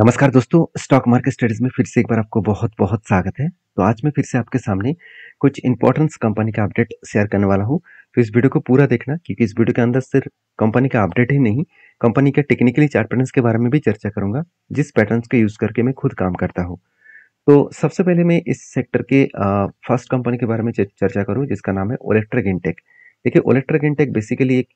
नमस्कार दोस्तों stock market studies में फिर से एक बार आपको बहुत बहुत स्वागत है तो आज मैं फिर से आपके सामने कुछ इंपॉर्टेंस कंपनी का अपडेट शेयर करने वाला हूँ तो इस वीडियो को पूरा देखना क्योंकि इस वीडियो के अंदर सिर्फ कंपनी का अपडेट ही नहीं कंपनी के टेक्निकली चार्ट पैटर्न के बारे में भी चर्चा करूंगा जिस पैटर्न के यूज़ करके मैं खुद काम करता हूँ तो सबसे पहले मैं इस सेक्टर के फर्स्ट कंपनी के बारे में चर्चा करूँ जिसका नाम है ओलेक्ट्रिक इनटेक देखिए ओलेक्ट्रिक इनटेक बेसिकली एक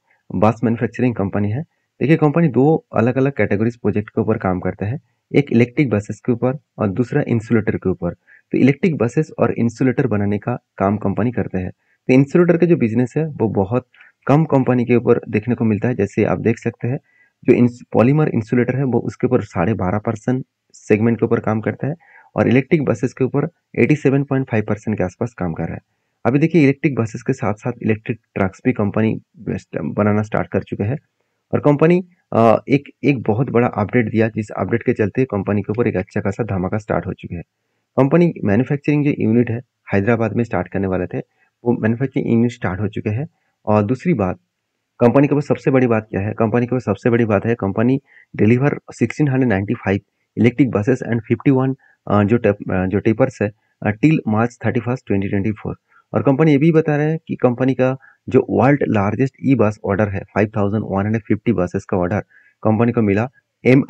बास मैन्युफैक्चरिंग कंपनी है देखिए कंपनी दो अलग अलग कैटेगरीज प्रोजेक्ट के ऊपर काम करता है एक इलेक्ट्रिक बसेस के ऊपर और दूसरा इंसुलेटर के ऊपर तो इलेक्ट्रिक बसेस और इंसुलेटर बनाने का काम कंपनी करते हैं तो इंसुलेटर का जो बिजनेस है वो बहुत कम कंपनी के ऊपर देखने को मिलता है जैसे आप देख सकते हैं जो इंस, पॉलीमर इंसुलेटर है वो उसके ऊपर साढ़े बारह परसेंट सेगमेंट के ऊपर काम करता है और इलेक्ट्रिक बसेस के ऊपर 87.5 परसेंट के आसपास काम कर रहा है अभी देखिए इलेक्ट्रिक बसेस के साथ साथ इलेक्ट्रिक ट्रक्स भी कंपनी बनाना स्टार्ट कर चुके हैं और कंपनी एक एक बहुत बड़ा अपडेट दिया जिस अपडेट के चलते कंपनी के ऊपर एक अच्छा खासा धमाका स्टार्ट हो चुकी है कंपनी मैन्युफैक्चरिंग जो यूनिट है हैदराबाद में स्टार्ट करने वाले थे वो मैन्युफैक्चरिंग यूनिट स्टार्ट हो चुके हैं और दूसरी बात कंपनी के ऊपर सबसे बड़ी बात क्या है कंपनी के ऊपर सबसे बड़ी बात है company deliver 1695 electric buses and 51 जो टेप, जो टेपर्स है till March thirty first twenty twenty four और कंपनी ये भी बता रहे हैं कि कंपनी का जो वर्ल्ड लार्जेस्ट ई बस ऑर्डर है 5,150 बसेस का ऑर्डर कंपनी को मिला M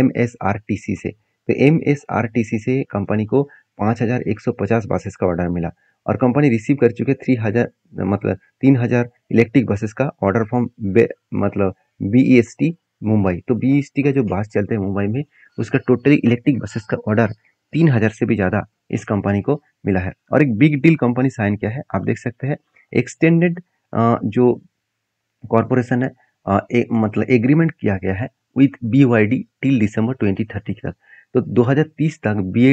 M S R T C से तो M S R T C से कंपनी को 5,150 बसेस का ऑर्डर मिला और कंपनी रिसीव कर चुके 3,000 मतलब 3,000 इलेक्ट्रिक बसेस का ऑर्डर फ्रॉम मतलब B E S T Mumbai तो बी ई एस टी का जो बस चलते हैं मुंबई में उसका टोटली इलेक्ट्रिक बसेस का ऑर्डर तीन हज़ार से भी ज़्यादा इस कंपनी को मिला है और एक बिग डील कंपनी साइन किया है आप देख सकते हैं एक्सटेंडेड जो कॉरपोरेशन है ए, मतलब एग्रीमेंट किया गया है with B Y D till December twenty thirty तक तो 2030 तक बी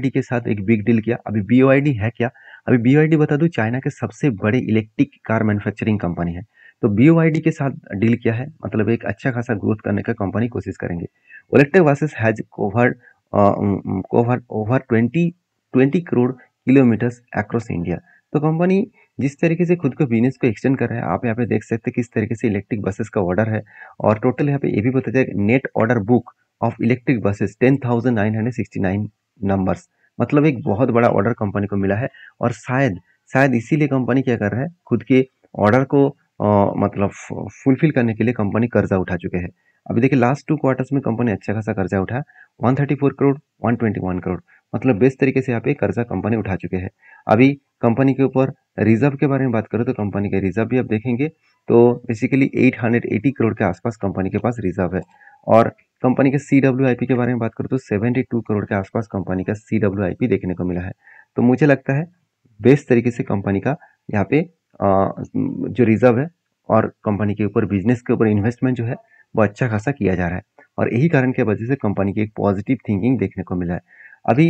बी के साथ एक बिग डील किया अभी बी है क्या अभी बी बता दूं चाइना के सबसे बड़े इलेक्ट्रिक कार मैन्युफैक्चरिंग कंपनी है तो बी के साथ डील किया है मतलब एक अच्छा खासा ग्रोथ करने का कंपनी कोशिश करेंगे Olectra buses has covered cover over 20 20 crore kilometers across India तो कंपनी जिस तरीके से खुद को बिजनेस को एक्सटेंड कर रहा है आप यहाँ पे देख सकते हैं किस तरीके से इलेक्ट्रिक बसेस का ऑर्डर है और टोटल यहाँ पे ये भी बता दें net order book of electric buses ten thousand nine hundred sixty nine numbers मतलब एक बहुत बड़ा ऑर्डर कंपनी को मिला है और शायद शायद इसीलिए कंपनी क्या कर रहा है खुद के ऑर्डर को आ, मतलब फुलफिल करने के लिए कंपनी कर्जा उठा चुके हैं अभी देखिए लास्ट टू क्वार्टर्स में कंपनी अच्छा खासा कर्जा उठा 134 करोड़ 121 करोड़ मतलब बेस्ट तरीके से यहाँ पे कर्जा कंपनी उठा चुके हैं अभी कंपनी के ऊपर रिजर्व के बारे में बात करें तो कंपनी के रिजर्व भी आप देखेंगे तो बेसिकली 880 करोड़ के आसपास कंपनी के पास रिजर्व है और कंपनी के सी के बारे में बात करूँ तो टू करोड़ के आसपास कंपनी का सी देखने को मिला है तो मुझे लगता है बेस्ट तरीके से कंपनी का यहाँ पे जो रिजर्व है और कंपनी के ऊपर बिजनेस के ऊपर इन्वेस्टमेंट जो है वो अच्छा खासा किया जा रहा है और यही कारण की वजह से कंपनी की एक पॉजिटिव थिंकिंग देखने को मिला है अभी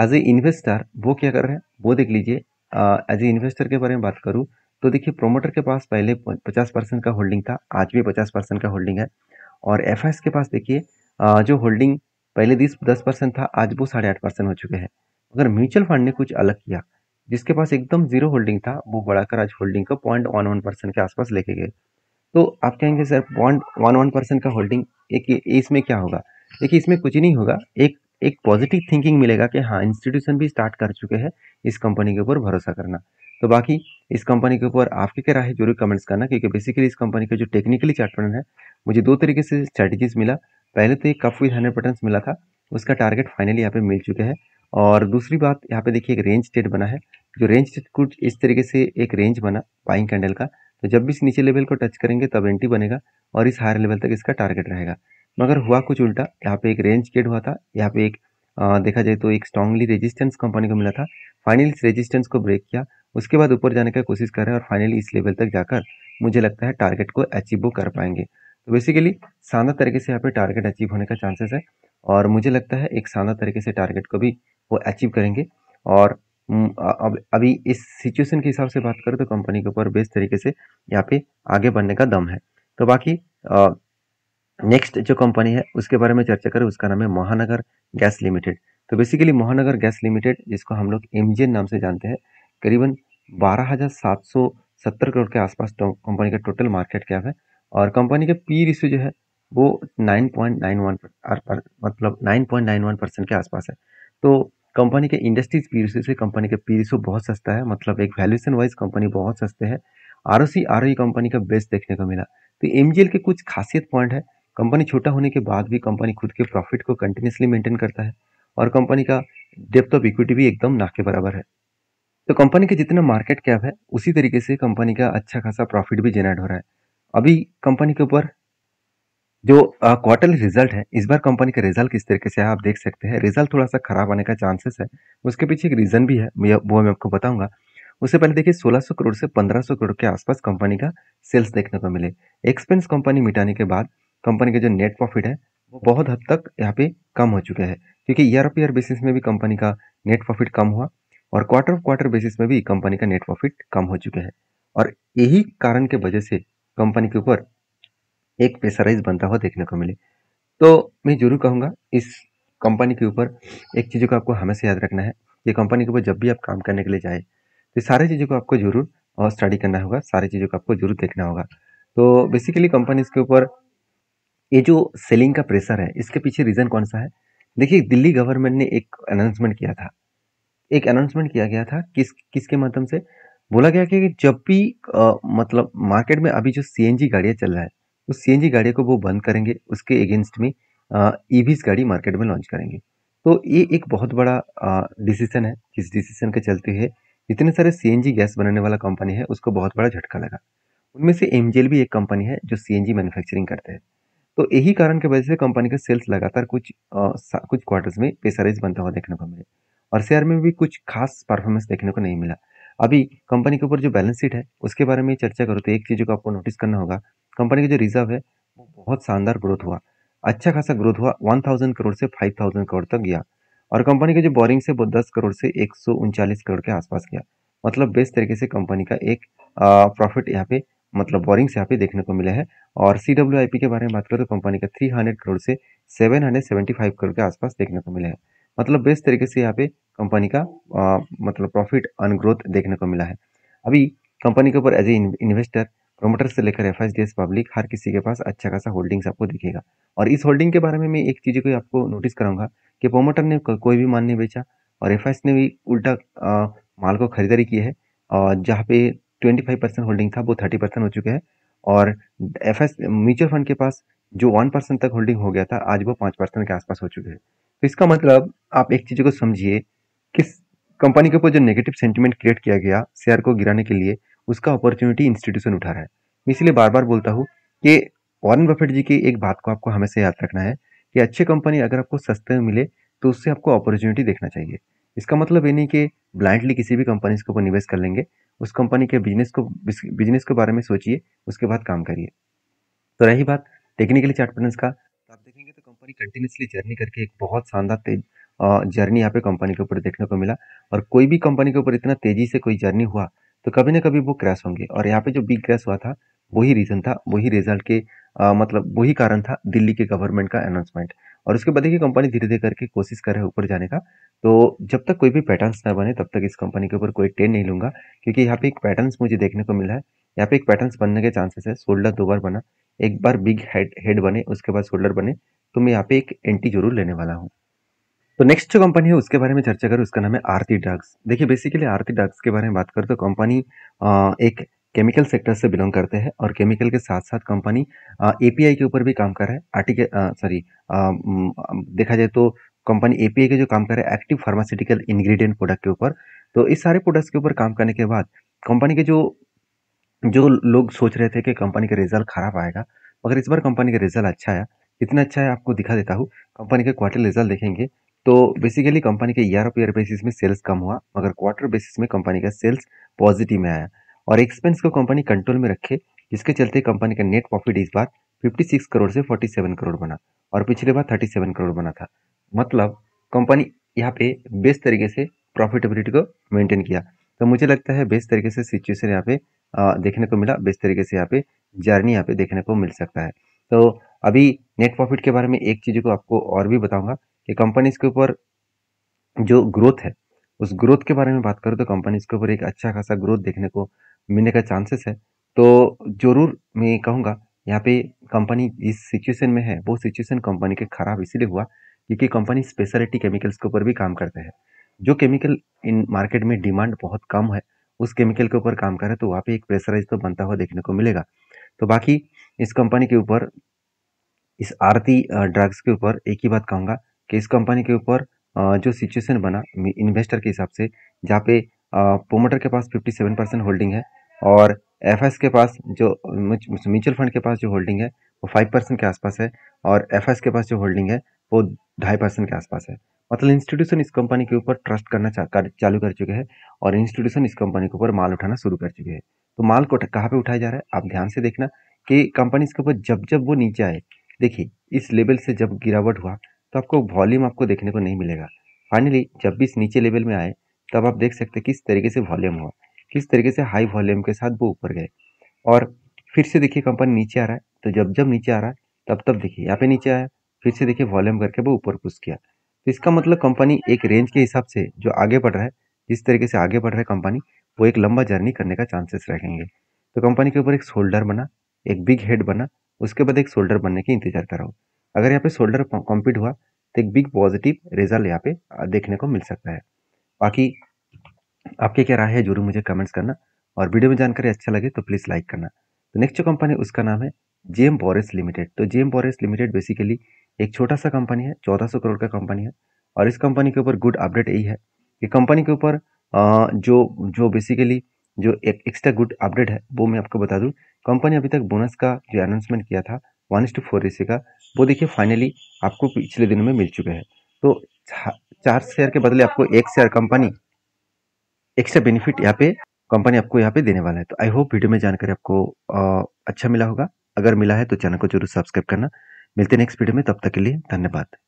एज ए इन्वेस्टर वो क्या कर रहे हैं वो देख लीजिए एज ए इन्वेस्टर के बारे में बात करूँ तो देखिए प्रोमोटर के पास पहले पचास परसेंट का होल्डिंग था आज भी पचास परसेंट का होल्डिंग है और एफ के पास देखिए जो होल्डिंग पहले दस दस परसेंट था आज वो साढ़े आठ परसेंट हो चुके हैं मगर म्यूचुअल फंड ने कुछ अलग किया जिसके पास एकदम जीरो होल्डिंग था वो बढ़ाकर आज होल्डिंग को पॉइंट वन वन परसेंट के आसपास लेके गए तो आप कहेंगे sir point one one percent का होल्डिंग एक इसमें क्या होगा देखिए इसमें कुछ नहीं होगा एक एक पॉजिटिव थिंकिंग मिलेगा कि हाँ इंस्टीट्यूशन भी स्टार्ट कर चुके हैं इस कंपनी के ऊपर भरोसा करना तो बाकी इस कंपनी के ऊपर आपकी क्या राय है जरूर कमेंट्स करना क्योंकि बेसिकली इस कंपनी का जो टेक्निकली चार्ट पैटर्न है मुझे दो तरीके से स्ट्रैटेजीज मिला पहले तो एक कफ विद हंड्रेड पैटर्न मिला था उसका टारगेट फाइनली यहाँ पे मिल चुके हैं और दूसरी बात यहाँ पे देखिए एक रेंज स्टेट बना है जो रेंज स्टेट कुछ इस तरीके से एक रेंज बना बाइंग कैंडल का तो जब भी इस नीचे लेवल को टच करेंगे तब एंट्री बनेगा और इस हायर लेवल तक इसका टारगेट रहेगा मगर हुआ कुछ उल्टा यहाँ पे एक रेंज गेट हुआ था यहाँ पे एक आ, देखा जाए तो एक स्ट्रांगली रेजिस्टेंस कंपनी को मिला था फाइनली इस रेजिस्टेंस को ब्रेक किया उसके बाद ऊपर जाने का कोशिश कर रहे हैं और फाइनली इस लेवल तक जाकर मुझे लगता है टारगेट को अचीव वो कर पाएंगे तो बेसिकली शानदार तरीके से यहाँ पे टारगेट अचीव होने का चांसेस है और मुझे लगता है एक शानदार तरीके से टारगेट को भी वो अचीव करेंगे और हम्म, अब अभी इस सिचुएशन के हिसाब से बात करें तो कंपनी के ऊपर बेस्ट तरीके से यहाँ पे आगे बढ़ने का दम है तो बाकी नेक्स्ट जो कंपनी है उसके बारे में चर्चा करें उसका नाम है महानगर गैस लिमिटेड तो बेसिकली महानगर गैस लिमिटेड जिसको हम लोग एम नाम से जानते हैं करीबन बारह करोड़ के आसपास कंपनी तो का टोटल मार्केट कैप है और कंपनी का पी रिश्यू जो है वो 9.91 मतलब 9.91 परसेंट के आसपास है तो कंपनी के इंडस्ट्रीज पीयर से कंपनी के पीयर बहुत सस्ता है मतलब एक वैल्यूशन वाइज कंपनी बहुत सस्ते है R O C R O company का बेस्ट देखने को मिला तो एम के कुछ खासियत पॉइंट है कंपनी छोटा होने के बाद भी कंपनी खुद के प्रॉफिट को कंटिन्यूसली मेंटेन करता है और कंपनी का डेप्थ ऑफ इक्विटी भी एकदम ना के बराबर है तो कंपनी के जितना मार्केट कैप है उसी तरीके से कंपनी का अच्छा खासा प्रॉफिट भी जेनरेट हो रहा है अभी कंपनी के ऊपर जो क्वार्टरली रिजल्ट है इस बार कंपनी का रिजल्ट किस तरीके से है आप देख सकते हैं रिजल्ट थोड़ा सा खराब आने का चांसेस है उसके पीछे एक रीज़न भी है वो मैं आपको बताऊंगा उससे पहले देखिए 1600 करोड़ से 1500 करोड़ के आसपास कंपनी का सेल्स देखने को मिले एक्सपेंस कंपनी मिटाने के बाद कंपनी का जो नेट प्रॉफिट है वो बहुत हद तक यहाँ पे कम हो चुका है क्योंकि ईयर ऑफ ईयर बेसिस में भी कंपनी का नेट प्रॉफिट कम हुआ और क्वार्टर ऑफ क्वार्टर बेसिस में भी कंपनी का नेट प्रॉफिट कम हो चुका है और यही कारण के वजह से कंपनी के ऊपर एक प्रेशराइज बनता हुआ देखने को मिले तो मैं जरूर कहूँगा इस कंपनी के ऊपर एक चीज़ को आपको हमेशा याद रखना है ये कंपनी के ऊपर जब भी आप काम करने के लिए जाए तो सारे चीज़ों को आपको जरूर और स्टडी करना होगा सारी चीज़ों को आपको जरूर देखना होगा तो बेसिकली कंपनीज के ऊपर ये जो सेलिंग का प्रेशर है इसके पीछे रीज़न कौन सा है देखिए दिल्ली गवर्नमेंट ने एक अनाउंसमेंट किया था एक अनाउंसमेंट किया गया था किस किसके माध्यम से बोला गया कि जब भी आ, मतलब मार्केट में अभी जो सी एन जी गाड़ियाँ चल रहा है उस सी गाड़ी को वो बंद करेंगे उसके एगेंस्ट में ईवीज e गाड़ी मार्केट में लॉन्च करेंगे तो ये एक बहुत बड़ा डिसीजन है जिस डिसीजन के चलते हुए जितने सारे सी गैस बनाने वाला कंपनी है उसको बहुत बड़ा झटका लगा उनमें से एम भी एक कंपनी है जो सी मैन्युफैक्चरिंग करते हैं तो यही कारण की वजह से कंपनी का सेल्स लगातार कुछ आ, कुछ क्वार्टर्स में पेसराइज बनता हुआ देखने को मिले और शेयर में भी कुछ खास परफॉर्मेंस देखने को नहीं मिला अभी कंपनी के ऊपर जो बैलेंस शीट है उसके बारे में चर्चा करो तो एक चीज़ को आपको नोटिस करना होगा कंपनी का जो रिजर्व है वो बहुत शानदार ग्रोथ हुआ अच्छा खासा ग्रोथ हुआ वन थाउजेंड करोड़ से फाइव थाउजेंड करोड़ तक गया और कंपनी के जो बोरिंग से वो दस करोड़ से एक सौ उनचालीस करोड़ के आसपास गया मतलब बेस्ट तरीके से कंपनी का एक प्रॉफिट यहाँ पे मतलब बोरिंग से यहाँ पे देखने को मिला है और सी डब्ल्यू आई पी के बारे में बात करें तो कंपनी का थ्री हंड्रेड करोड़ से seven hundred seventy five crore के आसपास देखने को मिला है मतलब बेस्ट तरीके से यहाँ पे कंपनी का आ, मतलब प्रॉफिट ऑन ग्रोथ देखने को मिला है अभी कंपनी के ऊपर एज ए इन्वेस्टर प्रोमोटर से लेकर एफ पब्लिक हर किसी के पास अच्छा खासा होल्डिंग्स आपको दिखेगा और इस होल्डिंग के बारे में मैं एक चीज़ को आपको नोटिस कराऊंगा कि प्रोमोटर ने कोई भी माल नहीं बेचा और एफ ने भी उल्टा आ, माल को खरीदारी की है और जहाँ पे 25 परसेंट होल्डिंग था वो 30 परसेंट हो चुके हैं और एफ म्यूचुअल फंड के पास जो वन परसेंट तक होल्डिंग हो गया था आज वो पाँच परसेंट के आसपास हो चुके हैं तो इसका मतलब आप एक चीज़ को समझिए किस कंपनी के ऊपर जो नेगेटिव सेंटिमेंट क्रिएट किया गया शेयर को गिराने के लिए उसका अपॉर्चुनिटी इंस्टीट्यूशन उठा रहा है मैं इसलिए बार बार बोलता हूँ कि वॉरेन बफेट जी की एक बात को आपको हमेशा याद रखना है कि अच्छी कंपनी अगर आपको सस्ते में मिले तो उससे आपको अपॉर्चुनिटी देखना चाहिए इसका मतलब ये नहीं कि ब्लाइंडली किसी भी कंपनी के ऊपर निवेश कर लेंगे उस कंपनी के बिजनेस को बिजनेस के बारे में सोचिए उसके बाद काम करिए तो रही बात टेक्निकली चार्ट पैटर्न्स का तो आप देखेंगे तो कंपनी कंटिन्यूसली जर्नी करके एक बहुत शानदार तेज जर्नी यहाँ पे कंपनी के ऊपर देखने को मिला और कोई भी कंपनी के ऊपर इतना तेजी से कोई जर्नी हुआ तो कभी ना कभी वो क्रैश होंगे और यहाँ पे जो बिग क्रैश हुआ था वही रीज़न था वही रिजल्ट के आ, मतलब वही कारण था दिल्ली के गवर्नमेंट का अनाउंसमेंट और उसके बाद देखिए कंपनी धीरे धीरे करके कोशिश कर रहे ऊपर जाने का तो जब तक कोई भी पैटर्न्स ना बने तब तक इस कंपनी के ऊपर कोई टेन नहीं लूंगा क्योंकि यहाँ पे एक पैटर्न्स मुझे देखने को मिला है यहाँ पे एक पैटर्न्स बनने के चांसेस है शोल्डर दो बार बना एक बार बिग हेड हेड बने उसके बाद शोल्डर बने तो मैं यहाँ पे एक एंटी जरूर लेने वाला हूँ तो नेक्स्ट जो कंपनी है उसके बारे में चर्चा करें उसका नाम है आरती ड्रग्स देखिए बेसिकली आरती ड्रग्स के बारे में बात करें तो कंपनी एक केमिकल सेक्टर से बिलोंग करते हैं और केमिकल के साथ साथ कंपनी एपीआई के ऊपर भी काम कर रहा है आर्टिकल सॉरी देखा जाए तो कंपनी एपीआई के जो काम कर रहा है एक्टिव फार्मास्यूटिकल इंग्रेडिएंट प्रोडक्ट के ऊपर तो इस सारे प्रोडक्ट्स के ऊपर काम करने के बाद कंपनी के जो जो लोग सोच रहे थे कि कंपनी का रिजल्ट खराब आएगा मगर इस बार कंपनी का रिजल्ट अच्छा आया इतना अच्छा है आपको दिखा देता हूँ कंपनी के क्वार्टर रिजल्ट देखेंगे तो बेसिकली कंपनी के ईयर ऑफ ईयर बेसिस में सेल्स कम हुआ मगर क्वार्टर बेसिस में कंपनी का सेल्स पॉजिटिव में आया और एक्सपेंस को कंपनी कंट्रोल में रखे जिसके चलते कंपनी का नेट प्रॉफिट इस बार 56 करोड़ से 47 करोड़ बना और पिछले बार 37 करोड़ बना था मतलब कंपनी यहाँ पे बेस्ट तरीके से प्रॉफिटेबिलिटी को मेंटेन किया तो मुझे लगता है बेस्ट तरीके से सिचुएशन यहाँ पे देखने को मिला बेस्ट तरीके से यहाँ पे जर्नी यहाँ पे देखने को मिल सकता है तो अभी नेट प्रॉफिट के बारे में एक चीज़ को आपको और भी बताऊंगा ये कंपनीज के ऊपर जो ग्रोथ है उस ग्रोथ के बारे में बात करूँ तो कंपनीज के ऊपर एक अच्छा खासा ग्रोथ देखने को मिलने का चांसेस है तो ज़रूर मैं कहूँगा यहाँ पे कंपनी इस सिचुएशन में है वो सिचुएशन कंपनी के ख़राब इसीलिए हुआ क्योंकि कंपनी स्पेशलिटी केमिकल्स के ऊपर भी काम करते हैं जो केमिकल इन मार्केट में डिमांड बहुत कम है उस केमिकल के ऊपर काम करें तो वहाँ पे एक प्रेशराइज तो बनता हुआ देखने को मिलेगा तो बाकी इस कंपनी के ऊपर इस आरती ड्रग्स के ऊपर एक ही बात कहूँगा कि इस कंपनी के ऊपर जो सिचुएशन बना इन्वेस्टर के हिसाब से जहाँ पे प्रोमोटर के पास 57 परसेंट होल्डिंग है और एफ के पास जो म्यूचुअल फंड के पास जो होल्डिंग है वो फाइव परसेंट के आसपास है और एफ के पास जो होल्डिंग है वो ढाई परसेंट के आसपास है मतलब इंस्टीट्यूशन इस कंपनी के ऊपर ट्रस्ट करना चा, कर, चालू कर चुके हैं और इंस्टीट्यूशन इस कंपनी के ऊपर माल उठाना शुरू कर चुके हैं तो माल को कहाँ पर उठाया जा रहा है आप ध्यान से देखना कि कंपनी इसके ऊपर जब जब वो नीचे आए देखिए इस लेवल से जब गिरावट हुआ तो आपको वॉल्यूम आपको देखने को नहीं मिलेगा फाइनली जब भी इस नीचे लेवल में आए तब आप देख सकते किस तरीके से वॉल्यूम हुआ किस तरीके से हाई वॉल्यूम के साथ वो ऊपर गए और फिर से देखिए कंपनी नीचे आ रहा है तो जब जब नीचे आ रहा है तब तब देखिए यहाँ पे नीचे आया फिर से देखिए वॉल्यूम करके वो ऊपर पुश किया तो इसका मतलब कंपनी एक रेंज के हिसाब से जो आगे बढ़ रहा है जिस तरीके से आगे बढ़ रहा है कंपनी वो एक लंबा जर्नी करने का चांसेस रखेंगे तो कंपनी के ऊपर एक शोल्डर बना एक बिग हेड बना उसके बाद एक शोल्डर बनने की इंतजार कराओ अगर यहाँ पे शोल्डर कॉम्पीट हुआ तो एक बिग पॉजिटिव रिजल्ट यहाँ पे देखने को मिल सकता है बाकी आपकी क्या राय है जरूर मुझे कमेंट्स करना और वीडियो में जानकारी अच्छा लगे तो प्लीज़ लाइक करना तो नेक्स्ट जो कंपनी उसका नाम है एम बोरेस लिमिटेड तो एम बोरेस लिमिटेड बेसिकली एक छोटा सा कंपनी है चौदह सौ करोड़ का कंपनी है और इस कंपनी के ऊपर गुड अपडेट यही है कि कंपनी के ऊपर जो जो बेसिकली जो एक एक्स्ट्रा गुड अपडेट है वो मैं आपको बता दूँ कंपनी अभी तक बोनस का जो अनाउंसमेंट किया था वन टू फोर रेशियो का वो देखिए फाइनली आपको पिछले दिनों में मिल चुके हैं तो चार शेयर के बदले आपको एक शेयर कंपनी एक्स्ट्रा बेनिफिट यहाँ पे कंपनी आपको यहाँ पे देने वाला है तो आई होप वीडियो में जानकारी आपको अच्छा मिला होगा अगर मिला है तो चैनल को जरूर सब्सक्राइब करना मिलते नेक्स्ट वीडियो में तब तक के लिए धन्यवाद